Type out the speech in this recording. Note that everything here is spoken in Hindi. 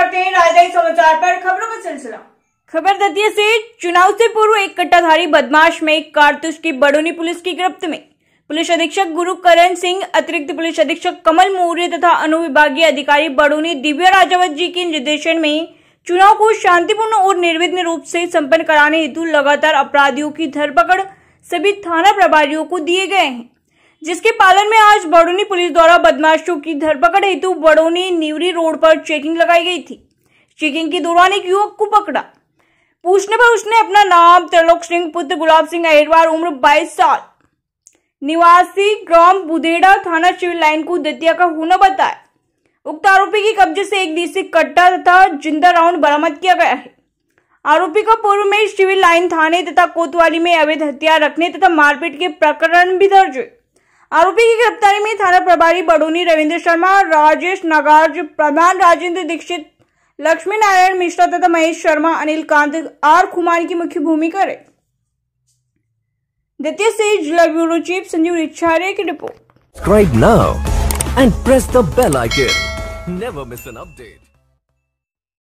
करते हैं राजधानी समाचार पर खबरों का सिलसिला खबर दतिया से चुनाव से पूर्व एक कट्टाधारी बदमाश में कारतूस की बड़ोनी पुलिस की गिरफ्त में पुलिस अधीक्षक गुरु करण सिंह अतिरिक्त पुलिस अधीक्षक कमल मौर्य तथा अनुविभागीय अधिकारी बड़ोनी दिव्या राजावत जी के निर्देशन में चुनाव को शांतिपूर्ण और निर्विघ्न रूप से संपन्न कराने हेतु लगातार अपराधियों की धरपकड़ सभी थाना प्रभारियों को दिए गए हैं जिसके पालन में आज बड़ोनी पुलिस द्वारा बदमाशों की धरपकड़ हेतु बड़ोनी न्यूरी रोड पर चेकिंग लगाई गई थी चेकिंग के दौरान एक युवक को पकड़ा पूछने पर उसने अपना नाम त्रिलोक सिंह पुत्र गुलाब सिंह अहिरवार उम्र 22 साल निवासी ग्राम बुदेड़ा थाना सिविल लाइन को दतिया का होना बताया उक्त आरोपी के कब्जे से एक देसी कट्टा तथा जिंदा राउंड बरामद किया गया है आरोपी का पूर्व में सिविल लाइन थाने तथा कोतवाली में अवैध हथियार रखने तथा मारपीट के प्रकरण भी दर्ज हुए आरोपी की गिरफ्तारी में थाना प्रभारी बड़ोनी रविंद्र शर्मा राजेश नागार्ज प्रधान राजेंद्र दीक्षित लक्ष्मी नारायण मिश्रा तथा महेश शर्मा अनिल कांत आर कुमार की मुख्य भूमिका रहे द्वितीय से जिला ब्यूरो चीफ संजीव रिचारे की report Subscribe now and press the bell icon. Never miss an